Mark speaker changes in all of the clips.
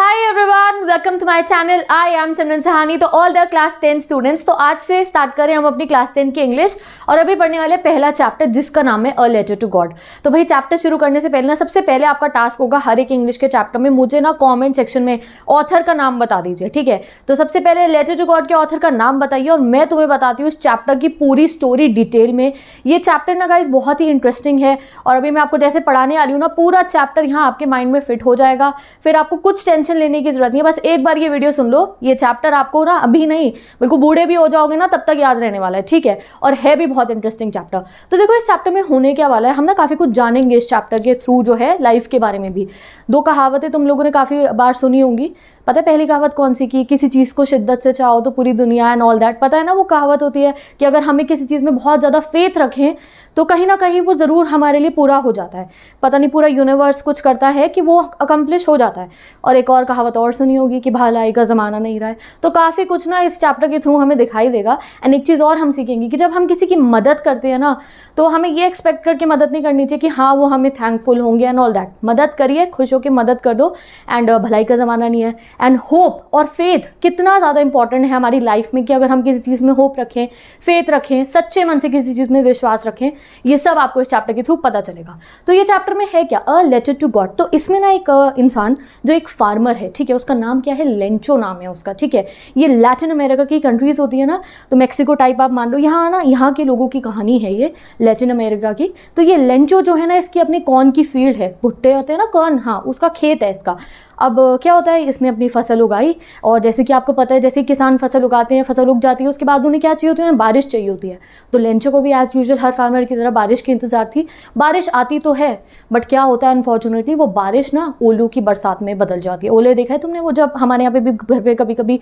Speaker 1: Hi everyone. Everyone welcome to my channel I am Simran Sahani तो all the class ten students तो आज से start करें हम अपनी क्लास टेन की इंग्लिश और अभी पढ़ने वाले पहला चैप्टर जिसका नाम है अ लेटर टू गॉड तो भाई चैप्टर शुरू करने से पहले ना सबसे पहले आपका टास्क होगा हर एक इंग्लिश के चैप्टर में मुझे ना कॉमेंट सेक्शन में ऑथर का नाम बता दीजिए ठीक है तो सबसे पहले लेटर टू गॉड के ऑथर का नाम बताइए और मैं तुम्हें बताती हूँ इस चैप्टर की पूरी स्टोरी डिटेल में ये चैप्टर ना गाइज बहुत ही इंटरेस्टिंग है और अभी मैं आपको जैसे पढ़ाने आ रही हूँ ना पूरा चैप्टर यहाँ आपके माइंड में फिट हो जाएगा फिर आपको कुछ टेंशन लेने की जरूरत नहीं है बस एक बार ये वीडियो सुन लो ये चैप्टर आपको ना अभी नहीं बिल्कुल बूढ़े भी हो जाओगे ना तब तक याद रहने वाला है ठीक है और है भी बहुत इंटरेस्टिंग चैप्टर तो देखो इस चैप्टर में होने क्या वाला है हम ना काफ़ी कुछ जानेंगे इस चैप्टर के थ्रू जो है लाइफ के बारे में भी दो कहावतें तुम लोगों ने काफ़ी बार सुनी होंगी पता है पहली कहावत कौन सी की किसी चीज़ को शिद्दत से चाहो तो पूरी दुनिया एंड ऑल दैट पता है ना वो कहावत होती है कि अगर हमें किसी चीज़ में बहुत ज़्यादा फेथ रखें तो कहीं ना कहीं वो ज़रूर हमारे लिए पूरा हो जाता है पता नहीं पूरा यूनिवर्स कुछ करता है कि वो अकम्पलिश हो जाता है और एक और कहावत और सुनी होगी कि भलाई का ज़माना नहीं रहा है तो काफ़ी कुछ ना इस चैप्टर के थ्रू हमें दिखाई देगा एंड एक चीज़ और हम सीखेंगे कि जब हम किसी की मदद करते हैं ना तो हमें ये एक्सपेक्ट करके मदद नहीं करनी चाहिए कि हाँ वो हमें थैंकफुल होंगे एंड ऑल दैट मदद करिए खुश होकर मदद कर दो एंड भलाई का ज़माना नहीं है एंड होप और फेथ कितना ज़्यादा इंपॉर्टेंट है हमारी लाइफ में कि अगर हम किसी चीज़ में होप रखें फेथ रखें सच्चे मन से किसी चीज़ में विश्वास रखें ये सब आपको इस चैप्टर के थ्रू पता चलेगा तो ये चैप्टर में है क्या अ लेटर टू गॉड तो इसमें ना एक इंसान जो एक फार्मर है ठीक है उसका नाम क्या है लेंचो नाम है उसका ठीक है ये लैटिन अमेरिका की कंट्रीज़ होती है ना तो मैक्सिको टाइप आप मान लो यहाँ ना यहाँ के लोगों की कहानी है ये लैटिन अमेरिका की तो ये लेंचो जो है ना इसकी अपनी कॉर्न की फील्ड है भुट्टे होते हैं ना कॉर्न हाँ उसका खेत है इसका अब क्या होता है इसने अपनी फसल उगाई और जैसे कि आपको पता है जैसे किसान फसल उगाते हैं फसल उग जाती है उसके बाद उन्हें क्या चाहिए होती है बारिश चाहिए होती है तो लेंचो को भी एज़ यूजल हर फार्मर की तरह बारिश की इंतज़ार थी बारिश आती तो है बट क्या होता है अनफॉर्चुनेटली वो बारिश ना ओलू की बरसात में बदल जाती है ओले देखा है तुमने वो जब हमारे यहाँ पे भी घर पे कभी कभी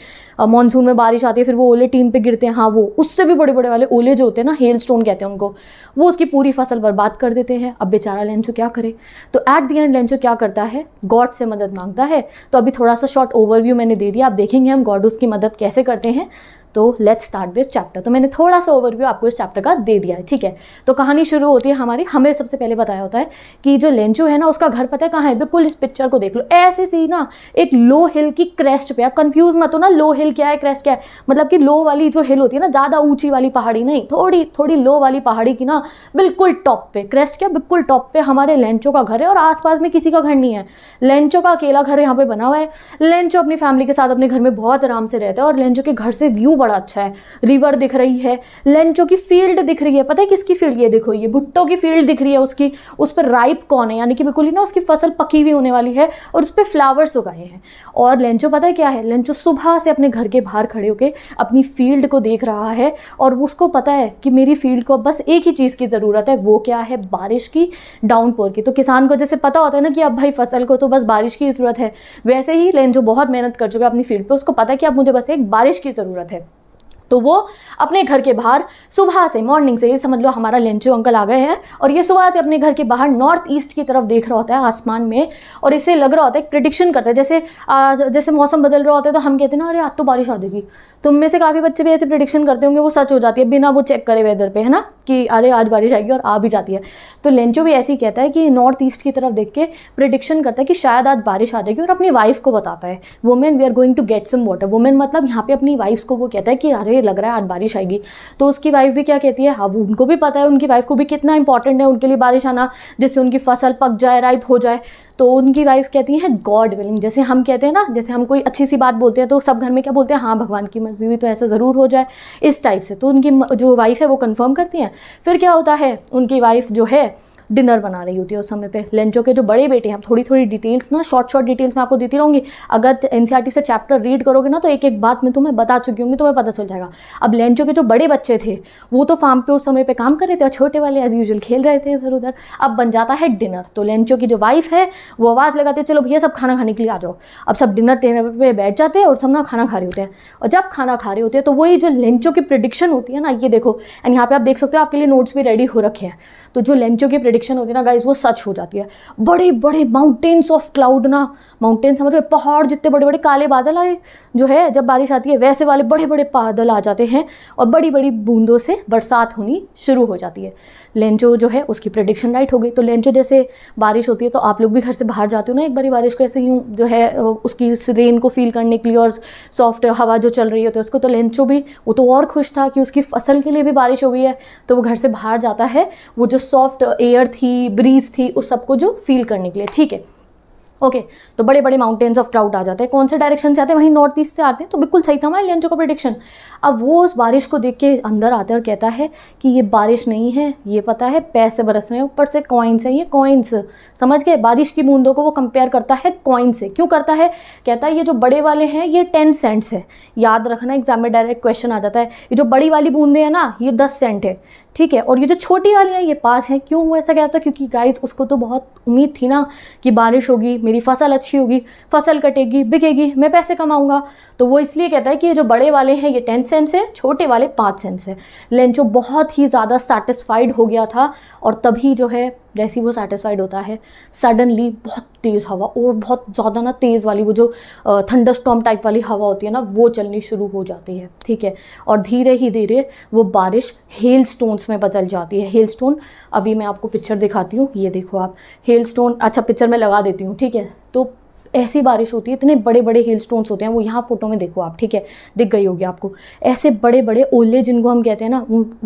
Speaker 1: मानसून में बारिश आती है फिर वो ओले टीम पे गिरते हैं हाँ वो उससे भी बड़े बड़े वाले ओले जो होते हैं ना हेल स्टोन कहते हैं उनको वो उसकी पूरी फसल बर्बाद कर देते हैं अब बेचारा लेंचो क्या करे तो एट दी एंड लेंचो क्या करता है गॉड से मदद मांगता है तो अभी थोड़ा सा शॉर्ट ओवरव्यू मैंने दे दिया आप देखेंगे हम गॉड की मदद कैसे करते हैं तो लेट्स स्टार्ट विथ चैप्टर तो मैंने थोड़ा सा ओवरव्यू आपको इस चैप्टर का दे दिया है ठीक है तो कहानी शुरू होती है हमारी हमें सबसे पहले बताया होता है कि जो लेंचू है ना उसका घर पता है कहाँ है बिल्कुल इस पिक्चर को देख लो ऐसे सी ना एक लो हिल की क्रेस्ट पे आप कंफ्यूज मत हो ना लो हिल क्या है क्रेस्ट क्या है मतलब कि लो वाली जो हिल होती है ना ज़्यादा ऊंची वाली पहाड़ी नहीं थोड़ी थोड़ी लो वाली पहाड़ी की ना बिल्कुल टॉप पे क्रेस्ट क्या बिल्कुल टॉप पे हमारे लेंचो का घर है और आसपास में किसी का घर नहीं है लेंचो का अकेला घर यहाँ पे बना हुआ है लेंचो अपनी फैमिली के साथ अपने घर में बहुत आराम से रहता है और लेंचो के घर से व्यू बड़ा अच्छा है रिवर दिख रही है लेंचो की फील्ड दिख रही है पता है किसकी फील्ड ये देखो ये भुट्टो की फील्ड दिख रही है उसकी उस पर राइप कौन है यानी कि बिल्कुल ही ना उसकी फसल पकी हुई होने वाली है और उस पर फ्लावर्स उगाए हैं और लेंचो पता है क्या है लेंचो सुबह से अपने घर के बाहर खड़े होकर अपनी फील्ड को देख रहा है और उसको पता है कि मेरी फील्ड को बस एक ही चीज़ की ज़रूरत है वो क्या है बारिश की डाउनपोर की तो किसान को जैसे पता होता है ना कि अब भाई फसल को तो बस बारिश की ज़रूरत है वैसे ही लेंजो बहुत मेहनत कर चुका है अपनी फील्ड पर उसको पता है कि अब मुझे बस एक बारिश की ज़रूरत है तो वो अपने घर के बाहर सुबह से मॉर्निंग से समझ लो हमारा लेंचू अंकल आ गए हैं और ये सुबह से अपने घर के बाहर नॉर्थ ईस्ट की तरफ देख रहा होता है आसमान में और इसे लग रहा होता है प्रिडिक्शन करता है जैसे आ, जैसे मौसम बदल रहा होता है तो हम कहते हैं ना अरे आज तो बारिश आ जाएगी तुम में से काफ़ी बच्चे भी ऐसे प्रिडिक्शन करते होंगे वो सच हो जाती है बिना वो चेक करे वेदर पे है ना कि अरे आज बारिश आएगी और आ भी जाती है तो लेंचो भी ऐसे ही कहता है कि नॉर्थ ईस्ट की तरफ देख के प्रिडिक्शन करता है कि शायद आज बारिश आ जाएगी और अपनी वाइफ को बताता है women we are going to get some water women मतलब यहाँ पे अपनी वाइफ को वो कहता है कि अरे लग रहा है आज बारिश आएगी तो उसकी वाइफ भी क्या कहती है हाँ वो उनको भी पता है उनकी वाइफ को भी कितना इंपॉर्टेंट है उनके लिए बारिश आना जिससे उनकी फसल पक जाए राइप हो जाए तो उनकी वाइफ कहती हैं गॉड विलिंग जैसे हम कहते हैं ना जैसे हम कोई अच्छी सी बात बोलते हैं तो सब घर में क्या बोलते हैं हाँ भगवान की मर्जी हुई तो ऐसा ज़रूर हो जाए इस टाइप से तो उनकी जो वाइफ है वो कन्फर्म करती हैं फिर क्या होता है उनकी वाइफ जो है डिनर बना रही होती है उस समय पे लंचों के जो बड़े बेटे हैं थोड़ी थोड़ी डिटेल्स ना शॉर्ट शॉर्ट डिटेल्स मैं आपको देती रहूँगी अगर एन से चैप्टर रीड करोगे ना तो एक एक बात मैं तुम्हें बता चुकी होंगी तुम्हें पता चल जाएगा अब लेंजो के जो बड़े बच्चे थे वो तो फार्म पर उस समय पर काम कर रहे थे और छोटे वाले एज यूजल खेल रहे थे इधर उधर अब बन जाता है डिनर तो लेंचो की जो वाइफ है वो आवाज़ लगाते चलो भैया सब खाना खाने के लिए आ जाओ अब सब डिनर टेबल पर बैठ जाते हैं और सब ना खाना खा रहे होते हैं और जब खाना खा रहे होते हैं तो वही जो लेंचो की प्रिडिक्शन होती है ना ये देखो एंड यहाँ पे आप देख सकते हो आपके लिए नोट्स भी रेडी हो रखे हैं तो जो लेंचो की प्रिडिक्शन होती है ना गाइज वो सच हो जाती है बड़े बड़े माउंटेन्स ऑफ क्लाउड ना माउंटेन समझो पहाड़ जितने बड़े बड़े काले बादल आए जो है जब बारिश आती है वैसे वाले बड़े बड़े बादल आ जाते हैं और बड़ी बड़ी बूंदों से बरसात होनी शुरू हो जाती है लेंचो जो है उसकी प्रडिक्शन राइट हो गई तो लेंचो जैसे बारिश होती है तो आप लोग भी घर से बाहर जाते हो ना एक बारी बारिश को ऐसे यूँ जो है उसकी रेन को फील करने के लिए और सॉफ्ट हवा जो चल रही होती है उसको तो लेंचो भी वो तो और खुश था कि उसकी फसल के लिए भी बारिश हो गई है तो वो घर से बाहर जाता है वो जो सॉफ्ट एयर वेदर थी ब्रीज थी उस सबको जो फील करने के लिए ठीक है ओके okay, तो बड़े बड़े माउंटेन्स ऑफ ट्राउट आ जाते हैं कौन से डायरेक्शन से आते हैं वहीं नॉर्थ ईस्ट से आते हैं तो बिल्कुल सही था हमारे लेंचो का प्रडिक्शन अब वो उस बारिश को देख के अंदर आता है और कहता है कि ये बारिश नहीं है ये पता है पैसे बरस रहे हैं ऊपर से कॉइन्स हैं ये कॉइन्स समझ के बारिश की बूंदों को वो कंपेयर करता है कॉइन से क्यों करता है कहता है ये जो बड़े वाले हैं ये टेन सेंट्स है याद रखना एग्जाम में डायरेक्ट क्वेश्चन आ जाता है ये जो बड़ी वाली बूंदें हैं ना ये दस सेंट है ठीक है और ये जो छोटी वाली है ये पाँच है क्यों वो ऐसा कहता है क्योंकि गाइस उसको तो बहुत उम्मीद थी ना कि बारिश होगी मेरी फसल अच्छी होगी फसल कटेगी बिकेगी मैं पैसे कमाऊँगा तो वो इसलिए कहता है कि ये जो बड़े वाले हैं ये टेन सेंस है छोटे वाले पाँच सेंस है लेंचो बहुत ही ज़्यादा सेटिस्फाइड हो गया था और तभी जो है जैसे ही वो सेटिस्फाइड होता है सडनली बहुत तेज़ हवा और बहुत ज़्यादा ना तेज़ वाली वो जो थंडर स्टॉम टाइप वाली हवा होती है ना वो चलनी शुरू हो जाती है ठीक है और धीरे ही धीरे वो बारिश हेल स्टोन्स में बदल जाती है हेल स्टोन अभी मैं आपको पिक्चर दिखाती हूँ ये देखो आप हेल स्टोन अच्छा पिक्चर में लगा देती हूँ ठीक है तो ऐसी बारिश होती है इतने बड़े बड़े हिल स्टोन्स होते हैं वो यहाँ फोटो में देखो आप ठीक है दिख गई होगी आपको ऐसे बड़े बड़े ओले जिनको हम कहते हैं ना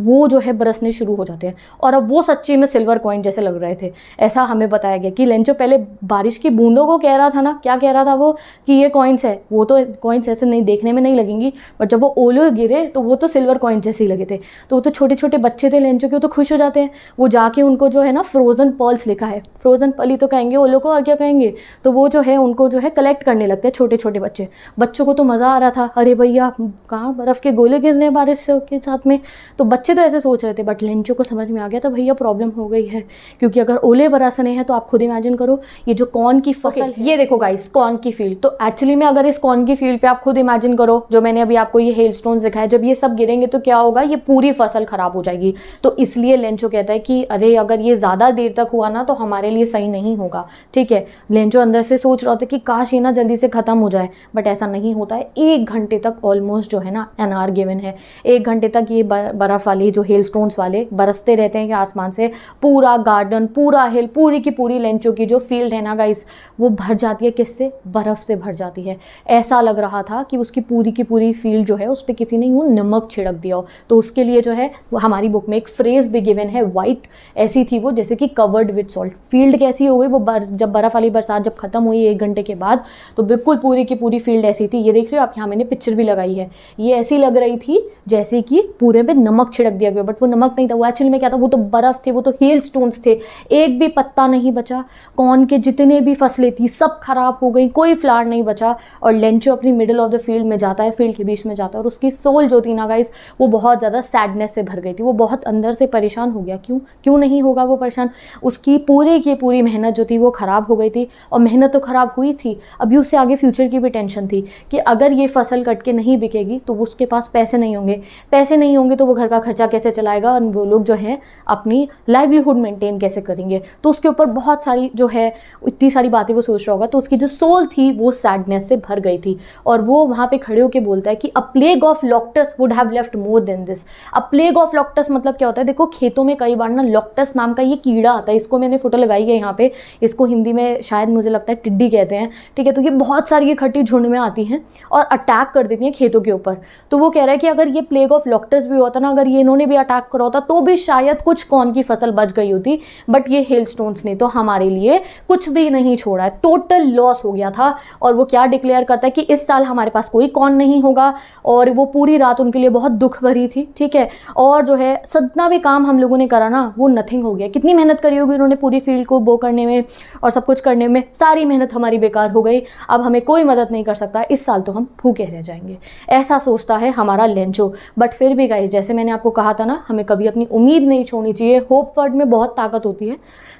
Speaker 1: वो जो है बरसने शुरू हो जाते हैं और अब वो सच्ची में सिल्वर कॉइन जैसे लग रहे थे ऐसा हमें बताया गया कि लेंचो पहले बारिश की बूंदों को कह रहा था ना क्या कह रहा था वो कि ये कॉइन्स है वो तो कॉइन्स ऐसे नहीं देखने में नहीं लगेंगी बट जब वो ओले गिरे तो वो तो सिल्वर कॉइन जैसे ही लगे थे तो वो तो छोटे छोटे बच्चे थे लेंचो के वो तो खुश हो जाते हैं वो जाके उनको जो है ना फ्रोज़न पर्ल्स लिखा है फ्रोज़न पली तो कहेंगे ओलो को और क्या कहेंगे तो वो जो है उनको उनको जो है कलेक्ट करने लगते हैं छोटे छोटे बच्चे बच्चों को तो मज़ा आ रहा था अरे भैया कहाँ बर्फ़ के गोले गिरने हैं बारिश के साथ में तो बच्चे तो ऐसे सोच रहे थे बट लेंचों को समझ में आ गया तो भैया प्रॉब्लम हो गई है क्योंकि अगर ओले बरसने हैं तो आप खुद इमेजिन करो ये जो कॉर्न की फसल ये देखो गाइस कॉर्न की फील्ड तो एक्चुअली में अगर इस कॉर्न की फील्ड पर आप खुद इमेजिन करो जो मैंने अभी आपको ये हेल स्टोन दिखाया जब ये सब गिरेंगे तो क्या होगा ये पूरी फसल ख़राब हो जाएगी तो इसलिए लेंचो कहता है कि अरे अगर ये ज़्यादा देर तक हुआ ना तो हमारे लिए सही नहीं होगा ठीक है लेंचो अंदर से सोच रहा होता है कि काश ये ना जल्दी से ख़त्म हो जाए बट ऐसा नहीं होता है एक घंटे तक ऑलमोस्ट जो है ना एन आर गिवन है एक घंटे तक ये बर्फ़ वाले जो हिल स्टोन्स वाले बरसते रहते हैं कि आसमान से पूरा गार्डन पूरा हिल पूरी की पूरी लेंचो की जो फील्ड है ना गाइस वो भर जाती है किससे बर्फ़ से भर जाती है ऐसा लग रहा था कि उसकी पूरी की पूरी फील्ड जो है उस पर किसी ने यूँ नमक छिड़क दिया हो तो उसके लिए जो है हमारी बुक में एक फ्रेज़ भी गिवन है वाइट ऐसी थी वो जैसे कि कवर्ड विद सॉल्ट फील्ड कैसी हो गई वो बर, जब बर्फ़ वाली बरसात जब ख़त्म हुई एक घंटे घंटे के बाद तो बिल्कुल पूरी की पूरी फील्ड ऐसी थी ये देख रहे हो आप यहाँ मैंने पिक्चर भी लगाई है ये ऐसी लग रही थी जैसे कि पूरे पे नमक छिड़क दिया गया बट वो नमक नहीं था वो एक्चुअल में क्या था वो तो बर्फ़ थे वो तो हेल स्टोन्स थे एक भी पत्ता नहीं बचा कौन के जितने भी फसलें थी सब खराब हो गई कोई फ्लार नहीं बचा और लेंचो अपनी मिडल ऑफ द फील्ड में जाता है फील्ड के बीच में जाता है और उसकी सोल जो थी ना गाइस वो बहुत ज़्यादा सैडनेस से भर गई थी वो बहुत अंदर से परेशान हो गया क्यों क्यों नहीं होगा वो परेशान उसकी पूरी की पूरी मेहनत जो थी वो ख़राब हो गई थी और मेहनत तो ख़राब हुई थी अभी उससे आगे फ्यूचर की भी टेंशन थी कि अगर ये फसल कट के नहीं बिकेगी तो उसके पास पैसे नहीं होंगे पैसे नहीं होंगे तो वो घर का खर्चा कैसे चलाएगा और वो लोग जो है अपनी लाइवलीहुड मेंटेन कैसे करेंगे तो उसके ऊपर बहुत सारी जो है इतनी सारी बातें वो सोच रहा होगा तो उसकी जो सोल थी वो सैडनेस से भर गई थी और वो वहाँ पर खड़े होकर बोलता है कि a plague of locusts would have left more than this a plague of locusts मतलब क्या होता है देखो खेतों में कई बार ना लॉक्टस नाम का ये कीड़ा आता है इसको मैंने फोटो लगाई है यहाँ पे इसको हिंदी में शायद मुझे लगता है टिड्डी कहते कहते हैं ठीक है तो ये बहुत सारी ये खट्टी झुंड में आती हैं और अटैक कर देती हैं खेतों के ऊपर तो वो कह रहा है कि अगर ये प्लेग ऑफ लॉक्टर्स भी होता ना अगर ये इन्होंने भी अटैक करा होता तो भी शायद कुछ कौन की फसल बच गई होती बट ये हेल स्टोन्स ने तो हमारे लिए कुछ भी नहीं छोड़ा है टोटल लॉस हो गया था और वो क्या डिक्लेयर करता है कि इस साल हमारे पास कोई कौन नहीं होगा और वो पूरी रात उनके लिए बहुत दुख भरी थी ठीक है और जो है सदना भी काम हम लोगों ने करा ना वो नथिंग हो गया कितनी मेहनत करी होगी उन्होंने पूरी फील्ड को बो करने में और सब कुछ करने में सारी मेहनत हमारी बेकार हो गई अब हमें कोई मदद नहीं कर सकता इस साल तो हम भूखे रह जाएंगे ऐसा सोचता है हमारा लेंचो बट फिर भी गाइज जैसे मैंने आपको कहा था ना हमें कभी अपनी उम्मीद नहीं छोड़नी चाहिए होप वर्ड में बहुत ताकत होती है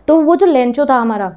Speaker 1: तो वो जो लेंचो था हमारा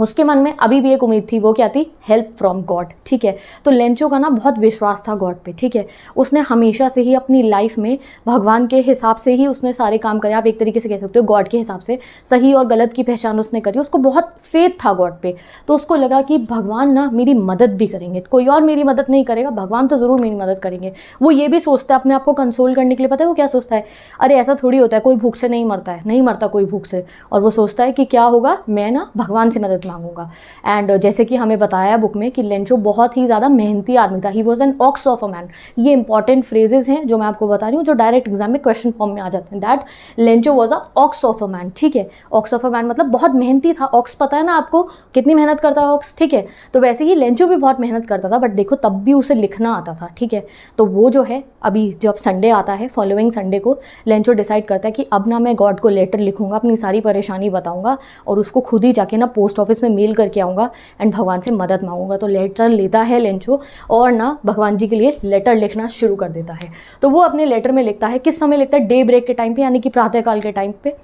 Speaker 1: उसके मन में अभी भी एक उम्मीद थी वो क्या थी हेल्प फ्रॉम गॉड ठीक है तो लेंचो का ना बहुत विश्वास था गॉड पे ठीक है उसने हमेशा से ही अपनी लाइफ में भगवान के हिसाब से ही उसने सारे काम करे आप एक तरीके से कह सकते हो गॉड के हिसाब से सही और गलत की पहचान उसने करी उसको बहुत फेथ था गॉड पे तो उसको लगा कि भगवान ना मेरी मदद भी करेंगे कोई और मेरी मदद नहीं करेगा भगवान तो ज़रूर मेरी मदद करेंगे वो ये भी सोचता है अपने आप को कंसोल करने के लिए पता है वो क्या सोचता है अरे ऐसा थोड़ी होता है कोई भूख से नहीं मरता है नहीं मरता कोई भूख से और वो सोचता है कि क्या होगा मैं ना भगवान से मदद मदद मांगूंगा एंड uh, जैसे कि हमें बताया बुक में कि लेंचो बहुत ही ज़्यादा मेहनती आदमी था he was an ox of a man ये इंपॉर्टेंट फ्रेजेज हैं जो मैं आपको बता रही हूँ जो डायरेक्ट एग्जाम में क्वेश्चन फॉर्म में आ जाते हैं that Lencho was a ox of a man ठीक है ऑक्स ऑफ अ मैन मतलब बहुत मेहनती था ऑक्स पता है ना आपको कितनी मेहनत करता है ऑक्स ठीक है तो वैसे ही लेंचो भी बहुत मेहनत करता था बट देखो तब भी उसे लिखना आता था ठीक है तो वो जो है अभी जब संडे आता है फॉलोइंग संडे को लेंचो डिसाइड करता है कि अब ना मैं गॉड को लेटर लिखूंगा अपनी सारी परेशानी बताऊंगा और उसको खुद ही जाके ना पोस्ट ऑफिस ऑफिस में मेल करके आऊँगा एंड भगवान से मदद मांगूंगा तो लेटर लेता है लेंचो और ना भगवान जी के लिए लेटर लिखना शुरू कर देता है तो वो अपने लेटर में लिखता है किस समय लिखता है डे ब्रेक के टाइम पर यानी कि प्रातःकाल के टाइम पर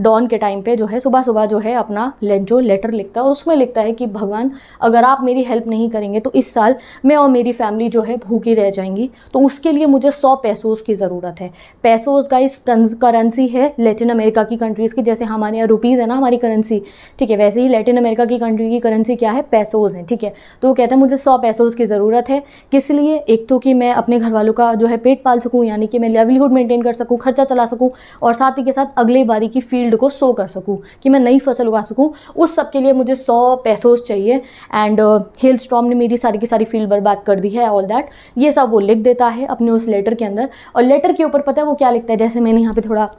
Speaker 1: डॉन के टाइम पे जो है सुबह सुबह जो है अपना जो लेटर लिखता है और उसमें लिखता है कि भगवान अगर आप मेरी हेल्प नहीं करेंगे तो इस साल मैं और मेरी फैमिली जो है भूखी रह जाएंगी तो उसके लिए मुझे सौ पैसोज की ज़रूरत है पैसोज का इस करेंसी है लेटिन अमेरिका की कंट्रीज़ की जैसे हमारे यहाँ रुपीज़ है ना हमारी करेंसी ठीक है वैसे ही लेटिन अमेरिका की कंट्री की करेंसी क्या है पैसोज हैं ठीक है तो वो कहता है मुझे सौ पैसोज की ज़रूरत है किस लिए एक तो कि मैं अपने घर वालों का जो है पेट पाल सकूँ यानी कि मैं लेवलीहुड मेंटेन कर सकूँ खर्चा चला सकूँ और साथ ही के साथ अगले बारी की फीस फील्ड को सो कर सकूँ कि मैं नई फसल उगा सकूँ उस सब के लिए मुझे सौ पैसोज चाहिए एंड हेल स्ट्रॉम ने मेरी सारी की सारी फील्ड बर्बाद कर दी है ऑल दैट ये सब वो लिख देता है अपने उस लेटर के अंदर और लेटर के ऊपर पता है वो क्या लिखता है जैसे मैंने यहाँ पर थोड़ा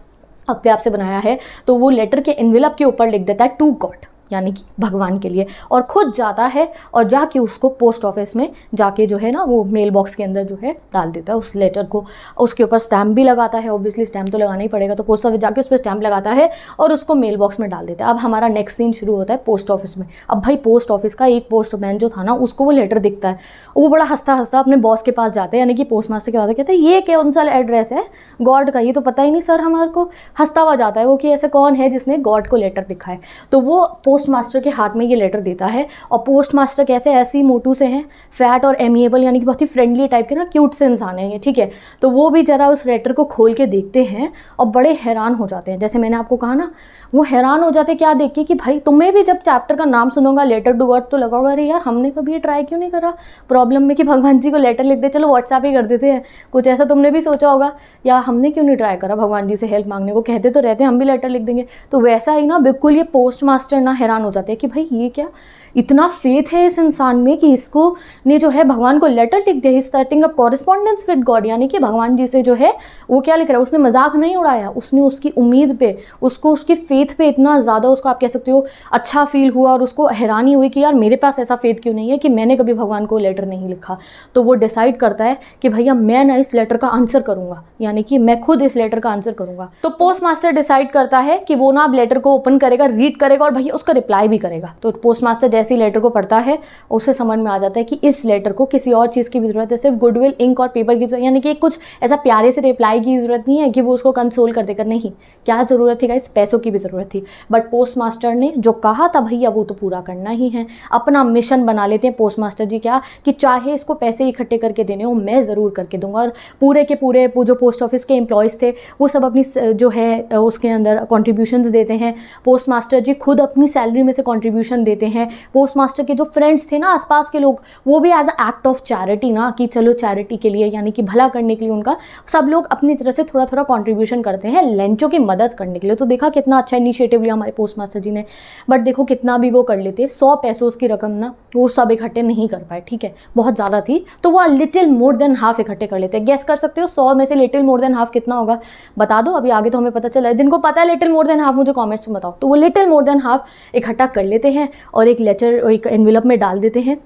Speaker 1: अपने आप से बनाया है तो वो लेटर के इनविलप के ऊपर लिख देता है टू गॉड यानी कि भगवान के लिए और खुद जाता है और जाके उसको पोस्ट ऑफिस में जाके जो है ना वो मेल बॉक्स के अंदर जो है डाल देता है उस लेटर को उसके ऊपर स्टैम्प भी लगाता है ऑब्वियसली स्टैम्प तो लगाना ही पड़ेगा तो पोस्ट ऑफिस जाके उस पर स्टैम्प लगाता है और उसको मेल बॉक्स में डाल देता है अब हमारा नेक्स्ट सीन शुरू होता है पोस्ट ऑफिस में अब भाई पोस्ट ऑफिस का एक पोस्टमैन जो था ना उसको वो लेटर दिखता है वो बड़ा हंसता हंसता अपने बॉस के पास जाता है यानी कि पोस्ट मास्टर के पास कहते हैं ये कौन सा एड्रेस है गॉड का ये तो पता ही नहीं सर हमारे को हंसता हुआ जाता है वो कि ऐसा कौन है जिसने गॉड को लेटर दिखा है तो वो पोस्ट पोस्ट मास्टर के हाथ में ये लेटर देता है और पोस्ट मास्टर कैसे ऐसे ही मोटू से हैं फैट और एमिएबल यानी कि बहुत ही फ्रेंडली टाइप के ना क्यूट से इंसान है ये ठीक है तो वो भी ज़रा उस लेटर को खोल के देखते हैं और बड़े हैरान हो जाते हैं जैसे मैंने आपको कहा ना वो हैरान हो जाते क्या देख के कि भाई तुम्हें भी जब चैप्टर का नाम सुनूंगा लेटर टू वर्ड तो लगा होगा अरे यार हमने कभी ये ट्राई क्यों नहीं करा प्रॉब्लम में कि भगवान जी को लेटर लिख दे चलो व्हाट्सएप ही कर देते हैं कुछ ऐसा तुमने भी सोचा होगा या हमने क्यों नहीं ट्राई करा भगवान जी से हेल्प मांगने को कहते तो रहते हम भी लेटर लिख देंगे तो वैसा ही ना बिल्कुल ये पोस्ट मास्टर ना हैरान हो जाते हैं कि भाई ये क्या इतना फेथ है इस इंसान में कि इसको ने जो है भगवान को लेटर लिख दिया starting up correspondence with God यानी कि भगवान जी से जो है वो क्या लिख रहा है उसने मजाक नहीं उड़ाया उसने उसकी उम्मीद पे उसको उसकी फेथ पे इतना ज़्यादा उसको आप कह सकते हो अच्छा फील हुआ और उसको हैरानी हुई कि यार मेरे पास ऐसा फेथ क्यों नहीं है कि मैंने कभी भगवान को लेटर नहीं लिखा तो वो डिसाइड करता है कि भैया मैं ना इस लेटर का आंसर करूँगा यानी कि मैं खुद इस लेटर का आंसर करूँगा तो पोस्ट मास्टर डिसाइड करता है कि वो ना आप लेटर को ओपन करेगा रीड करेगा और भैया उसका रिप्लाई भी करेगा तो पोस्ट मास्टर जैसे ही लेटर को पढ़ता है उसे समझ में आ जाता है कि इस लेटर को किसी और चीज़ की भी ज़रूरत है सिर्फ गुडविल इंक और पेपर की जरूरत यानी कि कुछ ऐसा प्यारे से रिप्लाई की ज़रूरत नहीं है कि वो उसको कंसोल कर देकर नहीं क्या ज़रूरत थी इस पैसों की भी ज़रूरत थी बट पोस्ट मास्टर ने जो कहा था भैया वो तो पूरा करना ही है अपना मिशन बना लेते हैं पोस्ट मास्टर जी क्या कि चाहे इसको पैसे इकट्ठे करके देने हो मैं ज़रूर करके दूंगा और पूरे के पूरे जो पोस्ट ऑफिस के एम्प्लॉयज़ थे वो सब अपनी जो है उसके अंदर कॉन्ट्रीब्यूशन देते हैं पोस्ट मास्टर जी खुद अपनी सैलरी में से कॉन्ट्रीब्यूशन देते हैं पोस्ट मास्टर के जो फ्रेंड्स थे ना आसपास के लोग वो भी as a act of charity ना कि चलो चैरिटी के लिए यानी कि भला करने के लिए उनका सब लोग अपनी तरह से थोड़ा थोड़ा कॉन्ट्रीब्यूशन करते हैं लेंचों की मदद करने के लिए तो देखा कितना अच्छा इनिशिएटिव लिया हमारे पोस्ट मास्टर जी ने बट देखो कितना भी वो कर लेते सौ पैसों की रकम ना वो सब इकट्ठे नहीं कर पाए ठीक है बहुत ज़्यादा थी तो वो लिटिल मोर देन हाफ इकट्ठे कर लेते गैस कर सकते हो सौ में से लिटिल मोर देन हाफ कितना होगा बता दो अभी आगे तो हमें पता चला है जिनको पता है लिटिल मोर देन हाफ मुझे कॉमेंट्स में बताओ तो वो लिटिल मोर देन हाफ इकट्ठा कर लेते हैं और एक लेचर टेम्परेचर एक एनविलप में डाल देते हैं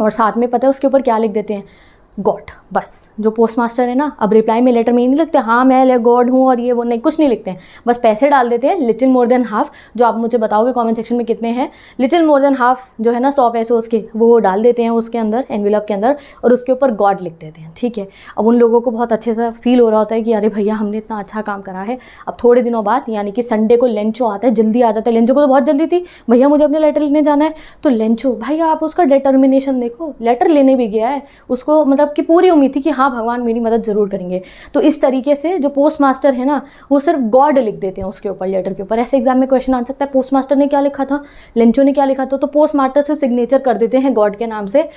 Speaker 1: और साथ में पता है उसके ऊपर क्या लिख देते हैं गॉड बस जो पोस्ट मास्टर है ना अब रिप्लाई में लेटर में ही नहीं लिखते हाँ मैं गॉड हूँ और ये वो नहीं कुछ नहीं लिखते हैं बस पैसे डाल देते हैं लिटिल मोर देन हाफ जो आप मुझे बताओगे कमेंट सेक्शन में कितने हैं लिटिल मोर देन हाफ जो है ना सौ पैसे उसके वो डाल देते हैं उसके अंदर एनविलप के अंदर और उसके ऊपर गॉड लिख देते हैं ठीक है अब उन लोगों को बहुत अच्छे से फील हो रहा होता है कि अरे भैया हमने इतना अच्छा काम करा है अब थोड़े दिनों बाद यानी कि संडे को लंचो आता है जल्दी आ जाता है लंचो को तो बहुत जल्दी थी भैया मुझे अपने लेटर लेने जाना है तो लंचो भाई आप उसका डिटर्मिनेशन देखो लेटर लेने भी गया है उसको मतलब मतलब कि पूरी उम्मीद थी कि हाँ भगवान मेरी मदद ज़रूर करेंगे तो इस तरीके से जो पोस्ट मास्टर है ना वो सिर्फ गॉड लिख देते हैं उसके ऊपर लेटर के ऊपर ऐसे एग्जाम में क्वेश्चन आ सकता है पोस्ट मास्टर ने क्या लिखा था लेंचो ने क्या लिखा था तो पोस्ट मास्टर से सिग्नेचर कर देते हैं गॉड के नाम से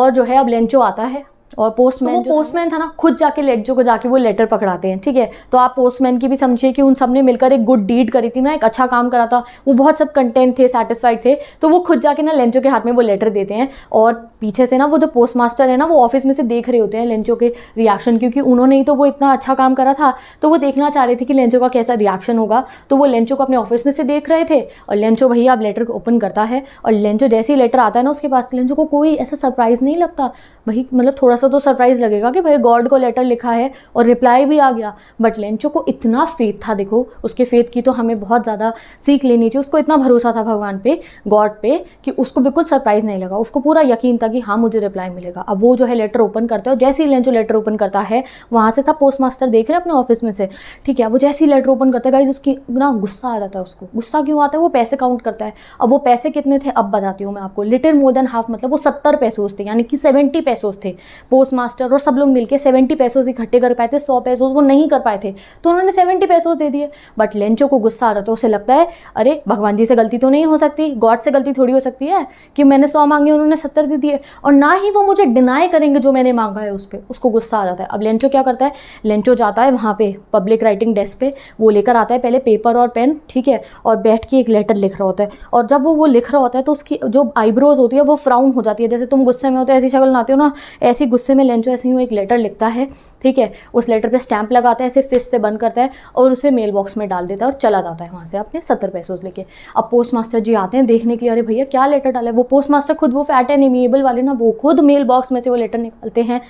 Speaker 1: और जो है अब लेंचो आता है और पोस्टमैन तो पोस्टमैन था ना खुद जाके लेटर को जाके वो लेटर पकड़ाते हैं ठीक है तो आप पोस्टमैन की भी समझिए कि उन सब ने मिलकर एक गुड डीड करी थी ना एक अच्छा काम करा था वो बहुत सब कंटेंट थे सेटिस्फाइड थे तो वो खुद जाके ना लेंचो के हाथ में वो लेटर देते हैं और पीछे से ना वो जो पोस्ट मास्टर है ना वो ऑफिस में से देख रहे होते हैं लेंचो के रिएक्शन क्योंकि उन्होंने ही तो वो इतना अच्छा काम करा था तो वो देखना चाह रहे थे कि लेंचो का कैसा रिएक्शन होगा तो वो लेंचो को अपने ऑफिस में से देख रहे थे और लेंचो भैया अब लेटर ओपन करता है और लेंचो जैसे ही लेटर आता है ना उसके पास लेंचो को कोई ऐसा सरप्राइज़ नहीं लगता भाई मतलब थोड़ा सा सा तो सरप्राइज तो लगेगा कि भाई गॉड को लेटर लिखा है और रिप्लाई भी आ गया बट लेंचो को इतना फेथ था देखो उसके फेथ की तो हमें बहुत ज़्यादा सीख लेनी चाहिए उसको इतना भरोसा था भगवान पे गॉड पे कि उसको बिल्कुल सरप्राइज नहीं लगा उसको पूरा यकीन था कि हाँ मुझे रिप्लाई मिलेगा अब वो जो है लेटर ओपन करता है और जैसे ही लेंचो लेटर ओपन करता है वहाँ से सब पोस्ट मास्टर देख रहे हैं अपने ऑफिस में से ठीक है वो जैसे ही लेटर ओपन करता है गाइज उसकी ना गुस्सा आ जाता है उसको गुस्सा क्यों आता है वो पैसे काउंट करता है अब वो पैसे कितने थे अब बताती हूँ मैं आपको लिटिल मोर देन हाफ मतलब वो सत्तर पैसोज थे यानी कि सेवेंटी पैसोज थे पोस्ट मास्टर और सब लोग मिलकर सेवेंटी पैसों इकट्ठे कर पाए थे सौ पैसों वो नहीं कर पाए थे तो उन्होंने सेवेंटी पैसों दे दिए बट लेंचो को गुस्सा आ रहा था उसे लगता है अरे भगवान जी से गलती तो नहीं हो सकती गॉड से गलती थोड़ी हो सकती है कि मैंने सौ मांगे उन्होंने सत्तर दे दिए और ना ही वो मुझे डिनाई करेंगे जो मैंने मांगा है उस पर उसको गुस्सा आ जाता है अब लेंचो क्या करता है लेंचो जाता है वहाँ पे पब्लिक राइटिंग डेस्क पे वो लेकर आता है पहले पेपर और पेन ठीक है और बैठ के एक लेटर लिख रहा होता है और जब वो वो लिख रहा होता है तो उसकी जो आईब्रोज होती है वो फ्राउन हो जाती है जैसे तुम गुस्से में होते हो ऐसी शक्ल नाते हो ना ऐसी गुस्से गुस्से में लेंचो ऐसे ही एक लेटर लिखता है ठीक है उस लेटर पर स्टैंप लगाता है ऐसे फिश से बंद करता है और उसे मेल बॉक्स में डाल देता है और चला जाता है वहाँ से अपने सत्तर पैसों लेके अब पोस्ट मास्टर जी आते हैं देखने के लिए अरे भैया क्या लेटर डाला है वो पोस्ट मास्टर खुद वो फैट एंड एमिएबल वाले ना वो खुद मेल बॉक्स में से वो लेटर निकालते हैं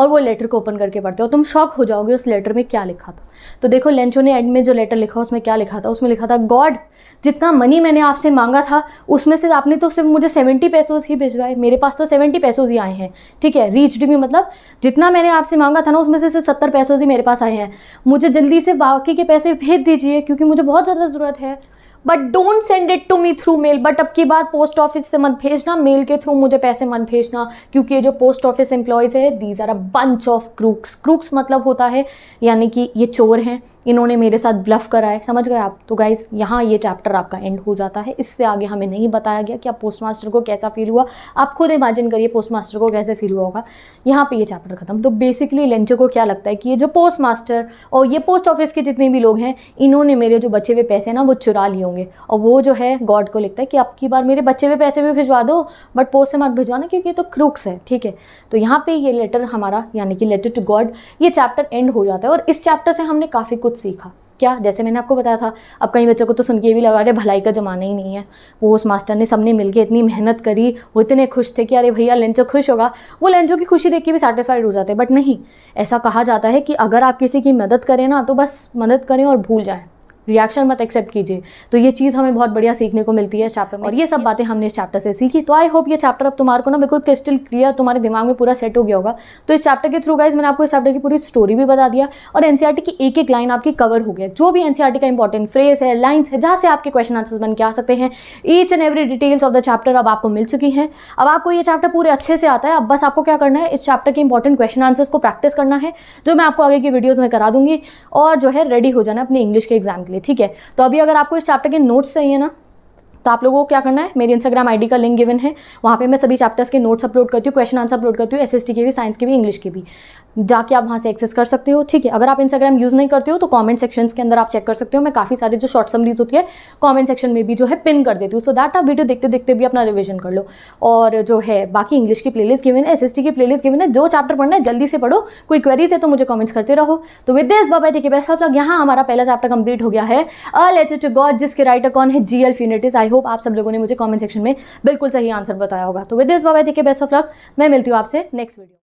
Speaker 1: और वो लेटर को ओपन करके पढ़ते हो तुम शॉक हो जाओगे उस लेटर में क्या लिखा था तो देखो लेंचो ने एंड में जो लेटर लिखा उसमें क्या लिखा था उसमें लिखा था गॉड जितना मनी मैंने आपसे मांगा था उसमें से आपने तो सिर्फ मुझे सेवेंटी पैसोज ही भिजवाए मेरे पास तो सेवेंटी पैसोज ही आए हैं ठीक है रीच भी मतलब जितना मैंने आपसे मांगा था ना उसमें पैसे से सत्तर पैसों ही मेरे पास आए हैं मुझे जल्दी से बाकी के पैसे भेज दीजिए क्योंकि मुझे बहुत ज़्यादा ज़रूरत है but don't send it to me through mail but अब की बार पोस्ट ऑफिस से मत भेजना मेल के थ्रू मुझे पैसे मत भेजना क्योंकि ये जो पोस्ट ऑफिस एम्प्लॉयज़ है these are a bunch of crooks crooks मतलब होता है यानी कि ये चोर हैं इन्होंने मेरे साथ ब्लफ करा है समझ गए आप तो गाइज यहाँ ये चैप्टर आपका एंड हो जाता है इससे आगे हमें नहीं बताया गया कि आप पोस्ट मास्टर को कैसा फील हुआ आप खुद इमेजिन करिए पोस्ट मास्टर को कैसे फील हुआ होगा यहाँ पे ये चैप्टर खत्म तो बेसिकली लेंचर को क्या लगता है कि ये जो पोस्ट मास्टर और ये पोस्ट ऑफिस के जितने भी लोग हैं इन्होंने मेरे जो बचे हुए पैसे हैं ना वो चुरा लिए होंगे और वो जो है गॉड को लिखता है कि आपकी बार मेरे बचे हुए पैसे भी भिजवा दो बट पोस्ट से मत भिजवाना क्योंकि ये तो क्रूक्स है ठीक है तो यहाँ पर ये लेटर हमारा यानी कि लेटर टू गॉड ये चैप्टर एंड हो जाता है और इस चैप्टर से हमने काफ़ी कुछ कुछ सीखा क्या जैसे मैंने आपको बताया था अब कई बच्चों को तो सुन के भी लगा रहे भलाई का ज़माना ही नहीं है वो उस मास्टर ने सबने मिलके इतनी मेहनत करी वो इतने खुश थे कि अरे भैया लेंचो खुश होगा वो लेंचो की खुशी देख के भी सेटिस्फाइड हो जाते हैं बट नहीं ऐसा कहा जाता है कि अगर आप किसी की मदद करें ना तो बस मदद करें और भूल जाएँ रिएक्शन मत एक्सेप्ट कीजिए तो ये चीज़ हमें बहुत बढ़िया सीखने को मिलती है इस चैप्टर में और ये सब बातें हमने इस चैप्टर से सीखी तो आई होप ये चैप्टर अब तुम्हारे को ना बिल्कुल क्रिस्टल क्लियर तुम्हारे दिमाग में पूरा सेट हो गया होगा तो इस चैप्टर के थ्रू गाइज मैंने आपको इस चैप्टर की पूरी स्टोरी भी बता दिया और एन e की एक एक लाइन आपकी कवर हो गया जो भी एन e का इंपॉर्टेंट फ्रेज है लाइन्स है जहाँ से आपके क्वेश्चन आंसर्स बन के आ सकते हैं each and every details of the chapter अब आपको मिल चुकी हैं अब आपको ये चैप्टर पूरे अच्छे से आता है अब बस आपको क्या करना है इस चैप्टर के इंपॉर्टेंट क्वेश्चन आंसर्स को प्रैक्टिस करना है जो मैं आपको आगे की वीडियोज़ में करा दूंगी और जो है रेडी हो जाना अपने इंग्लिश के एग्जाम के लिए ठीक है तो अभी अगर आपको इस चैप्टर के नोट्स चाहिए ना तो आप लोगों को क्या करना है मेरी इंस्टाग्राम आई का लिंक गिवन है वहाँ पर मैं सभी चैप्टर्स के नोट्स अपलोड करती हूँ क्वेश्चन आंसर अपलोड करती हूँ एस के भी साइंस के भी इंग्लिश के भी जाके आप वहाँ से एक्सेस कर सकते हो ठीक है अगर आप इंस्टाग्राम यूज़ नहीं करते हो तो कॉमेंट सेक्शन के अंदर आप चेक कर सकते हो मैं काफ़ी सारी जो शॉर्ट समरीज होती है कॉमेंट सेक्शन में भी जो है पिन कर देती हूँ सो दैट आप वीडियो देखते देखते भी अपना रिविजन कर लो और जो है बाकी इंग्लिश की प्लेलिस्ट गिवन है एस की लिस्ट गिवन है जो चैप्टर पढ़ना है जल्दी से पढ़ो कोई क्वेरीज है तो मुझे कमेंट्स करते रहो तो विद दिस बाबा देखिए बेस्ट ऑफ लग यहाँ हमारा पहला चैप्टर कंप्लीट हो गया है अ लेटर टू गॉड जिसके राइटर कौन है जी एल फ्यूनिटिस आई होप आप सब लोगों ने मुझे कॉमेंट सेक्शन में बिल्कुल सही आंसर बताया होगा तो विद दिस बाबा के बेस्ट ऑफ लक मैं मिलती हूँ आपसे नेक्स्ट वीडियो